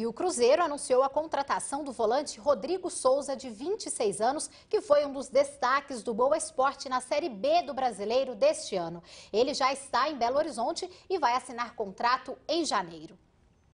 E o Cruzeiro anunciou a contratação do volante Rodrigo Souza, de 26 anos, que foi um dos destaques do Boa Esporte na Série B do Brasileiro deste ano. Ele já está em Belo Horizonte e vai assinar contrato em janeiro.